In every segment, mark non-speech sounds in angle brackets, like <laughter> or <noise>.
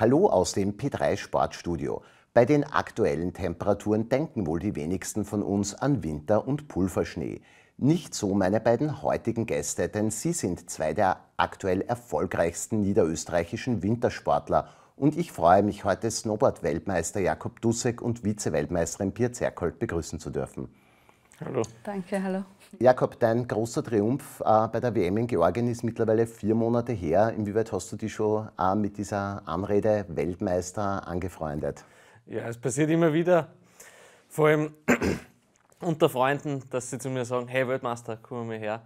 Hallo aus dem P3 Sportstudio. Bei den aktuellen Temperaturen denken wohl die wenigsten von uns an Winter und Pulverschnee. Nicht so meine beiden heutigen Gäste, denn sie sind zwei der aktuell erfolgreichsten niederösterreichischen Wintersportler. Und ich freue mich, heute Snowboard-Weltmeister Jakob Dussek und Vize-Weltmeisterin Pia Zerkold begrüßen zu dürfen. Hallo. Danke, hallo. Jakob, dein großer Triumph äh, bei der WM in Georgien ist mittlerweile vier Monate her. Inwieweit hast du dich schon äh, mit dieser Anrede Weltmeister angefreundet? Ja, es passiert immer wieder, vor allem <clears throat> unter Freunden, dass sie zu mir sagen, hey Weltmeister, komm mal her.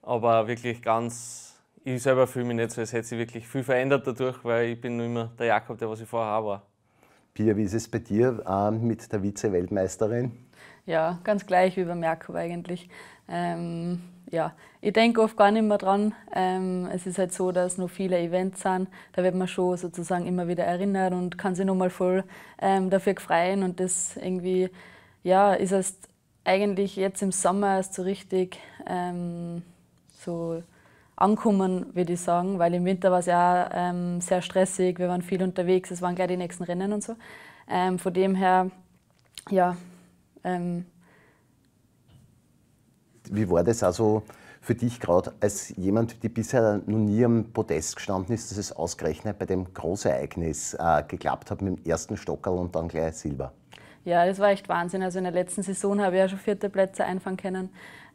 Aber wirklich ganz, ich selber fühle mich nicht so, als hätte sich wirklich viel verändert dadurch, weil ich bin nur immer der Jakob, der was ich vorher war. Pia, wie ist es bei dir äh, mit der Vize-Weltmeisterin? Ja, ganz gleich wie bei Merkur eigentlich. Ähm, ja, ich denke oft gar nicht mehr dran. Ähm, es ist halt so, dass noch viele Events sind. Da wird man schon sozusagen immer wieder erinnert und kann sich nochmal voll ähm, dafür freuen. Und das irgendwie, ja, ist erst eigentlich jetzt im Sommer erst so richtig ähm, so ankommen, würde ich sagen, weil im Winter war es ja ähm, sehr stressig, wir waren viel unterwegs, es waren gleich die nächsten Rennen und so. Ähm, von dem her, ja, ähm Wie war das also für dich gerade als jemand, die bisher noch nie am Podest gestanden ist, dass es ausgerechnet bei dem Großereignis äh, geklappt hat mit dem ersten Stockerl und dann gleich Silber? Ja, das war echt Wahnsinn. Also in der letzten Saison habe ich ja schon vierte Plätze einfangen können.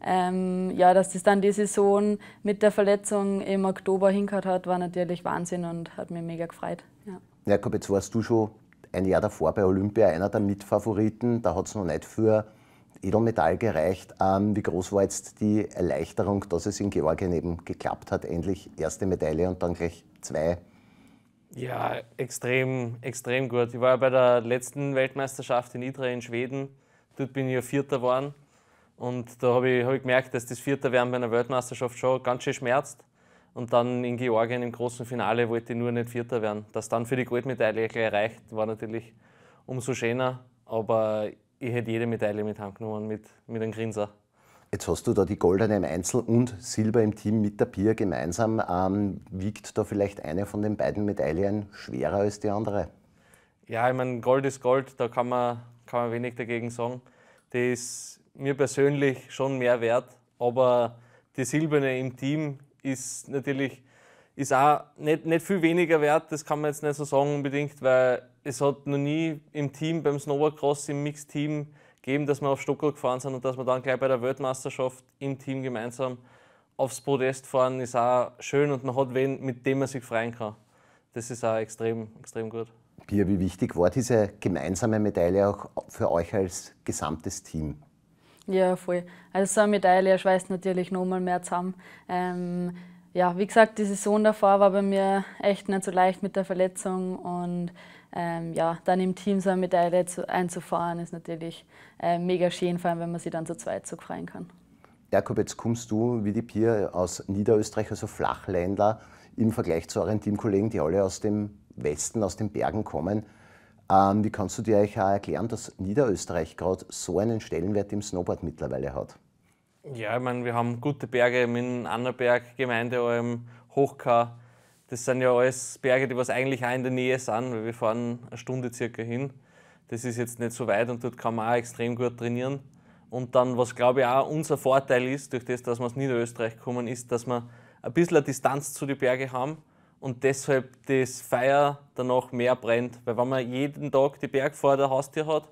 Ähm, ja, dass das dann die Saison mit der Verletzung im Oktober hingehört hat, war natürlich Wahnsinn und hat mich mega gefreut. Ja. Jakob, jetzt warst du schon ein Jahr davor bei Olympia einer der Mitfavoriten. Da hat es noch nicht für Edelmetall gereicht. Ähm, wie groß war jetzt die Erleichterung, dass es in Georgien eben geklappt hat? Endlich erste Medaille und dann gleich zwei. Ja, extrem, extrem gut. Ich war ja bei der letzten Weltmeisterschaft in Idre in Schweden. Dort bin ich ja Vierter geworden. Und da habe ich, hab ich gemerkt, dass das Vierter werden bei einer Weltmeisterschaft schon ganz schön schmerzt. Und dann in Georgien im großen Finale wollte ich nur nicht Vierter werden. Dass dann für die Goldmedaille gleich reicht, war natürlich umso schöner. Aber ich hätte jede Medaille mit heimgenommen, mit, mit einem Grinser. Jetzt hast du da die Goldene im Einzel und Silber im Team mit der Pia gemeinsam. Ähm, wiegt da vielleicht eine von den beiden Medaillen schwerer als die andere? Ja, ich meine, Gold ist Gold, da kann man, kann man wenig dagegen sagen. Die ist mir persönlich schon mehr wert, aber die Silberne im Team ist natürlich ist auch nicht, nicht viel weniger wert, das kann man jetzt nicht so sagen unbedingt, weil es hat noch nie im Team, beim Snowboardcross, im Mixed-Team gegeben, dass wir auf Stockholm gefahren sind und dass wir dann gleich bei der Weltmeisterschaft im Team gemeinsam aufs Podest fahren, ist auch schön und man hat wen, mit dem man sich freuen kann. Das ist auch extrem, extrem gut. Pia, wie wichtig war diese gemeinsame Medaille auch für euch als gesamtes Team? Ja, voll. Also so eine Medaille schweißt natürlich nochmal mehr zusammen. Ähm, ja, wie gesagt, die Saison davor war bei mir echt nicht so leicht mit der Verletzung und ähm, ja, dann im Team so eine Medaille einzufahren ist natürlich äh, mega schön, vor allem wenn man sie dann zu zweit so freien kann. Jakob, jetzt kommst du wie die Pia aus Niederösterreich, also Flachländler, im Vergleich zu euren Teamkollegen, die alle aus dem Westen, aus den Bergen kommen. Ähm, wie kannst du dir eigentlich auch erklären, dass Niederösterreich gerade so einen Stellenwert im Snowboard mittlerweile hat? Ja, ich meine, wir haben gute Berge mit Annaberg, Gemeindealm, Hochkar. Das sind ja alles Berge, die was eigentlich auch in der Nähe sind, weil wir fahren eine Stunde circa hin. Das ist jetzt nicht so weit und dort kann man auch extrem gut trainieren. Und dann, was glaube ich auch unser Vorteil ist, durch das, dass wir aus Niederösterreich kommen, ist, dass wir ein bisschen eine Distanz zu den Bergen haben und deshalb das Feuer danach mehr brennt. Weil wenn man jeden Tag die Berg vor der Haustür hat,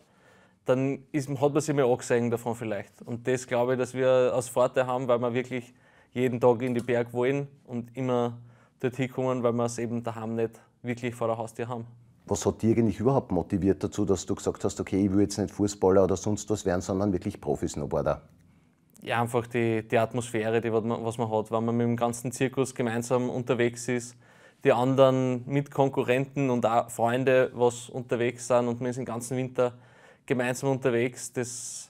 dann ist, hat man sich mal angesehen davon vielleicht. Und das glaube ich, dass wir als Vorteil haben, weil wir wirklich jeden Tag in die Berg wollen und immer dorthin kommen, weil wir es eben daheim nicht wirklich vor der Haustür haben. Was hat dich eigentlich überhaupt motiviert dazu, dass du gesagt hast, okay, ich will jetzt nicht Fußballer oder sonst was werden, sondern wirklich Profi-Snowboarder? Ja, einfach die, die Atmosphäre, die, was man hat, wenn man mit dem ganzen Zirkus gemeinsam unterwegs ist die anderen Mitkonkurrenten und auch Freunde, was unterwegs sind und wir sind den ganzen Winter gemeinsam unterwegs. Das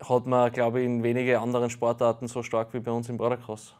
hat man, glaube ich, in wenigen anderen Sportarten so stark wie bei uns im Bordercross.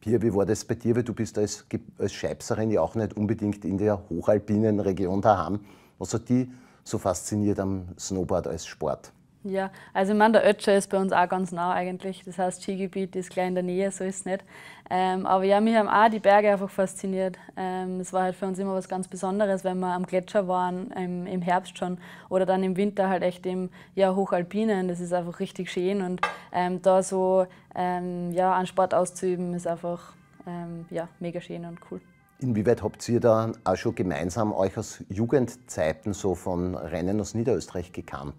Pia, wie war das bei dir? Weil du bist als, als Scheibserin ja auch nicht unbedingt in der hochalpinen Region daheim. Was hat dich so fasziniert am Snowboard als Sport? Ja, also ich meine, der Ötscher ist bei uns auch ganz nah eigentlich. Das heißt, Skigebiet ist gleich in der Nähe, so ist es nicht. Ähm, aber ja, mich haben auch die Berge einfach fasziniert. Ähm, war halt für uns immer was ganz Besonderes, wenn wir am Gletscher waren, im, im, Herbst schon oder dann im Winter halt echt im ja, Hochalpinen. Das ist einfach richtig schön und ähm, da so ähm, ja, einen Sport auszuüben, ist einfach ähm, ja, mega schön und cool. Inwieweit habt ihr da auch schon gemeinsam euch aus Jugendzeiten so von Rennen aus Niederösterreich gekannt?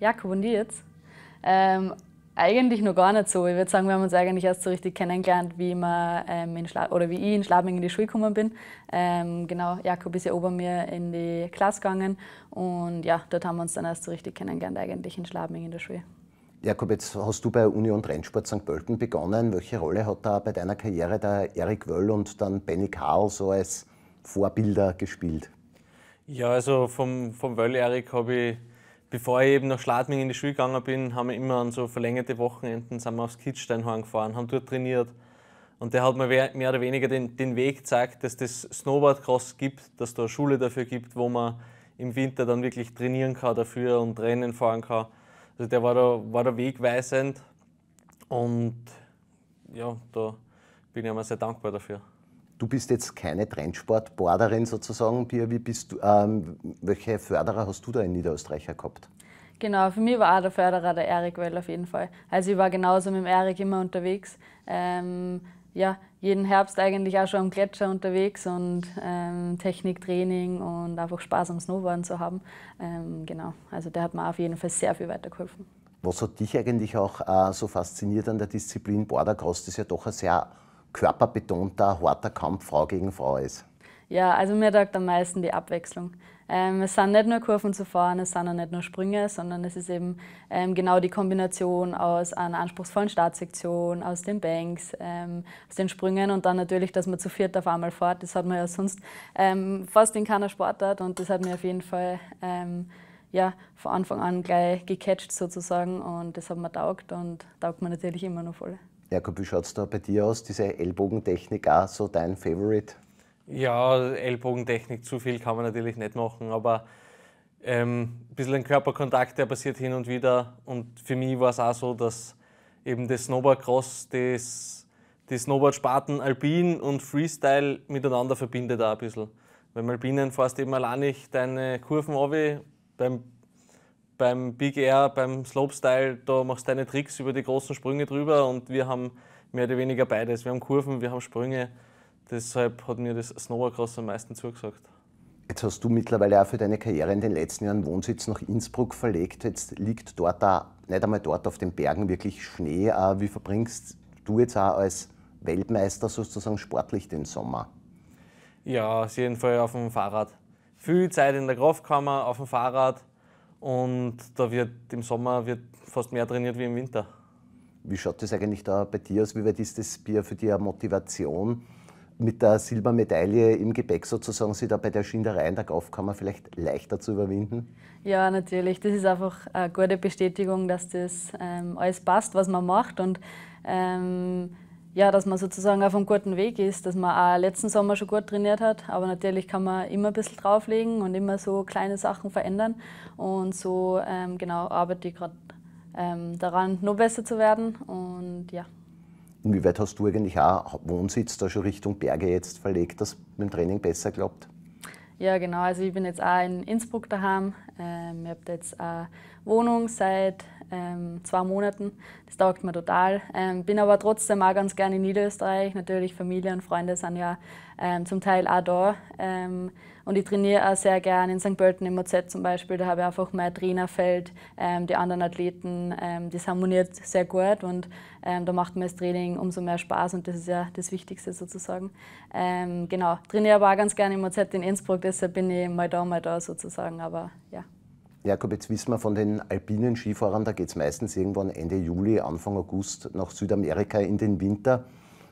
Jakob und ich jetzt? Ähm, eigentlich noch gar nicht so. Ich würde sagen, wir haben uns eigentlich erst so richtig kennengelernt, wie, wir, ähm, in oder wie ich in Schlabing in die Schule gekommen bin. Ähm, genau, Jakob ist ja ober mir in die Klasse gegangen und ja, dort haben wir uns dann erst so richtig kennengelernt, eigentlich in Schlabing in der Schule. Jakob, jetzt hast du bei Union Rennsport St. Pölten begonnen. Welche Rolle hat da bei deiner Karriere der Erik Wöll und dann Benny Karl so als Vorbilder gespielt? Ja, also vom, vom Wöll-Erik habe ich bevor ich eben nach Schladming in die Schule gegangen bin, haben wir immer an so verlängerte Wochenenden sind wir aufs Kitzsteinhorn gefahren, haben dort trainiert. Und der hat mir mehr oder weniger den, den Weg gezeigt, dass das Snowboardcross gibt, dass da eine Schule dafür gibt, wo man im Winter dann wirklich trainieren kann dafür und Rennen fahren kann. Also der war da, war da wegweisend und ja, da bin ich immer sehr dankbar dafür. Du bist jetzt keine Trendsportborderin sozusagen, Pia. Wie bist du, ähm, welche Förderer hast du da in Niederösterreich gehabt? Genau, für mich war auch der Förderer der Erik Well auf jeden Fall. Also ich war genauso mit dem Erik immer unterwegs. Ähm, ja, jeden Herbst eigentlich auch schon am Gletscher unterwegs und ähm, Techniktraining und einfach Spaß am Snowboarden zu haben. Ähm, genau, also der hat mir auf jeden Fall sehr viel weitergeholfen. Was hat dich eigentlich auch äh, so fasziniert an der Disziplin Bordercross? Das ist ja doch ein sehr körperbetonter, harter Kampf Frau gegen Frau ist? Ja, also mir taugt am meisten die Abwechslung. Ähm, es sind nicht nur Kurven zu fahren, es sind auch nicht nur Sprünge, sondern es ist eben ähm, genau die Kombination aus einer anspruchsvollen Startsektion, aus den Banks, ähm, aus den Sprüngen und dann natürlich, dass man zu viert auf einmal fährt. Das hat man ja sonst ähm, fast in keiner Sportart und das hat mir auf jeden Fall ähm, ja, von Anfang an gleich gecatcht sozusagen und das hat mir taugt und taugt mir natürlich immer noch voll. Jakob, wie schaut es da bei dir aus? Diese Ellbogentechnik auch so dein Favorite? Ja, Ellbogentechnik, zu viel kann man natürlich nicht machen, aber ähm, ein bisschen Körperkontakt, der passiert hin und wieder. Und für mich war es auch so, dass eben das Snowboardcross, das, die Snowboardsparten Alpin und Freestyle miteinander verbindet auch ein bisschen. Beim Alpinen fährst du eben allein nicht deine Kurven runter, beim beim Big Air, beim Slopestyle, da machst du deine Tricks über die großen Sprünge drüber und wir haben mehr oder weniger beides. Wir haben Kurven, wir haben Sprünge. Deshalb hat mir das Snowboardcross am meisten zugesagt. Jetzt hast du mittlerweile auch für deine Karriere in den letzten Jahren Wohnsitz nach Innsbruck verlegt. Jetzt liegt dort da, nicht einmal dort auf den Bergen, wirklich Schnee. Äh, wie verbringst du jetzt auch als Weltmeister sozusagen sportlich den Sommer? Ja, auf jeden Fall auf dem Fahrrad. Viel Zeit in der Kraftkammer, auf dem Fahrrad und da wird im Sommer wird fast mehr trainiert wie im Winter. Wie schaut das eigentlich da bei dir aus? Wie weit ist das Bier für die Motivation? Mit der Silbermedaille im Gepäck sozusagen, sich da bei der Schinderei in der Kaufkammer vielleicht leichter zu überwinden? Ja, natürlich. Das ist einfach eine gute Bestätigung, dass das ähm, alles passt, was man macht. Und ähm, ja, dass man sozusagen auf einem guten Weg ist, dass man auch letzten Sommer schon gut trainiert hat, aber natürlich kann man immer ein bisschen drauflegen und immer so kleine Sachen verändern und so ähm, genau arbeite ich gerade ähm, daran, noch besser zu werden und ja. Inwieweit hast du eigentlich auch Wohnsitz da schon Richtung Berge jetzt verlegt, dass mit dem Training besser klappt? Ja, genau. Also ich bin jetzt auch in Innsbruck daheim. Ähm, ich habe jetzt eine Wohnung seit ähm, zwei Monaten. Das taugt mir total. Ähm, bin aber trotzdem auch ganz gerne in Niederösterreich. Natürlich Familie und Freunde sind ja ähm, zum Teil auch da. Ähm, und ich trainiere auch sehr gerne in St. Pölten im OZ zum Beispiel. Da habe ich einfach mein Trainerfeld, ähm, die anderen Athleten. Ähm, das harmoniert sehr gut und da macht mir das Training umso mehr Spaß und das ist ja das Wichtigste sozusagen. genau, trainiere aber auch ganz gerne im OZ in Innsbruck, deshalb bin ich mal da, mal da sozusagen. Aber ja. Jakob, jetzt wissen wir von den alpinen Skifahrern, da geht es meistens irgendwann Ende Juli, Anfang August nach Südamerika in den Winter.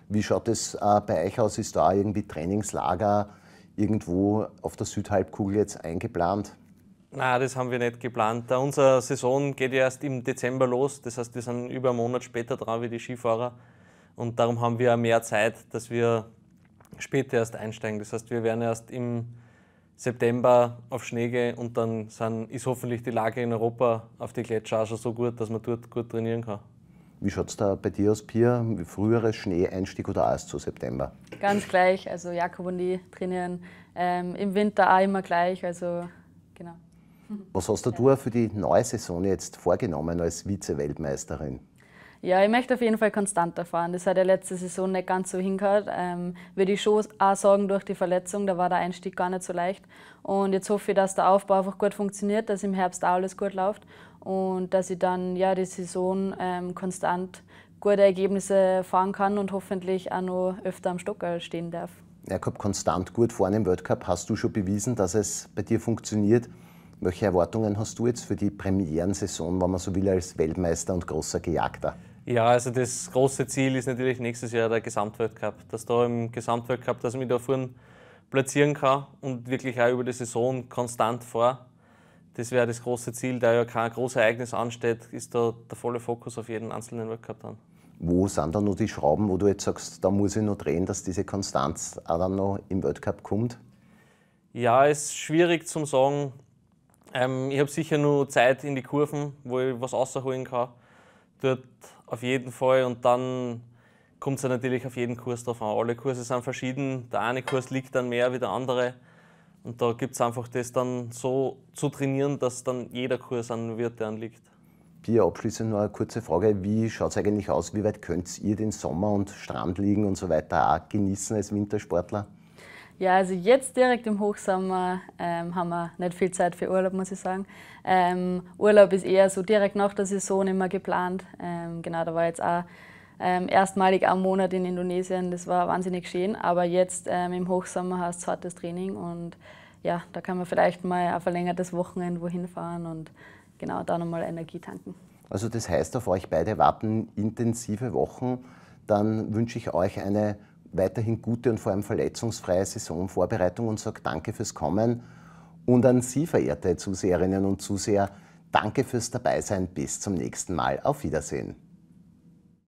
Wie schaut es äh, bei euch aus? Ist da irgendwie Trainingslager irgendwo auf der Südhalbkugel jetzt eingeplant? Na, das haben wir nicht geplant. Da unsere Saison geht ja erst im Dezember los. Das heißt, wir sind über einen Monat später dran wie die Skifahrer. Und darum haben wir mehr Zeit, dass wir später erst einsteigen. Das heißt, wir werden erst im September auf Schnee Schneege und dann sind, ist hoffentlich die Lage in Europa auf die Gletscher auch schon so gut, dass man dort gut trainieren kann. Wie schaut es da bei dir aus, Pia? Früheres Schneeeinstieg oder erst zu September? Ganz gleich. Also Jakob und ich trainieren ähm, im Winter auch immer gleich. Also genau. Was hast du ja. für die neue Saison jetzt vorgenommen als Vize-Weltmeisterin? Ja, ich möchte auf jeden Fall konstanter fahren. Das hat ja letzte Saison nicht ganz so hingehört. Ähm, würde ich schon auch sagen, durch die Verletzung, da war der Einstieg gar nicht so leicht. Und jetzt hoffe ich, dass der Aufbau einfach gut funktioniert, dass im Herbst auch alles gut läuft und dass ich dann ja, die Saison ähm, konstant gute Ergebnisse fahren kann und hoffentlich auch noch öfter am Stocker stehen darf. Jakob, konstant gut vorne im Cup. hast du schon bewiesen, dass es bei dir funktioniert. Welche Erwartungen hast du jetzt für die Premierensaison, wenn man so will, als Weltmeister und großer Gejagter? Ja, also das große Ziel ist natürlich nächstes Jahr der Gesamtweltcup. Dass da im Gesamtweltcup, dass ich mich da vorn platzieren kann und wirklich auch über die Saison konstant vor. Das wäre das große Ziel, da ja kein großes Ereignis ansteht, ist da der volle Fokus auf jeden einzelnen Weltcup dann. Wo sind dann noch die Schrauben, wo du jetzt sagst, da muss ich noch drehen, dass diese Konstanz auch dann noch im Weltcup kommt? Ja, es ist schwierig zu sagen. Ähm, ich habe sicher nur Zeit in die Kurven, wo ich was rausholen kann dort auf jeden Fall. Und dann kommt es natürlich auf jeden Kurs drauf an. Alle Kurse sind verschieden. Der eine Kurs liegt dann mehr wie der andere. Und da gibt es einfach das dann so zu trainieren, dass dann jeder Kurs an Wirt anliegt. Pia, abschließend noch eine kurze Frage. Wie schaut es eigentlich aus? Wie weit könnt ihr den Sommer und Strand liegen und so weiter auch genießen als Wintersportler? Ja, also jetzt direkt im Hochsommer ähm, haben wir nicht viel Zeit für Urlaub, muss ich sagen. Ähm, Urlaub ist eher so direkt nach der Saison immer geplant. Ähm, genau, da war jetzt auch ähm, erstmalig ein Monat in Indonesien, das war wahnsinnig schön. Aber jetzt ähm, im Hochsommer hast du hartes Training und ja, da kann man vielleicht mal ein verlängertes Wochenende wohin fahren und genau da nochmal Energie tanken. Also das heißt, auf euch beide warten intensive Wochen. Dann wünsche ich euch eine weiterhin gute und vor allem verletzungsfreie Saisonvorbereitung und sage danke fürs Kommen. Und an Sie, verehrte Zuseherinnen und Zuseher, danke fürs Dabeisein. Bis zum nächsten Mal. Auf Wiedersehen.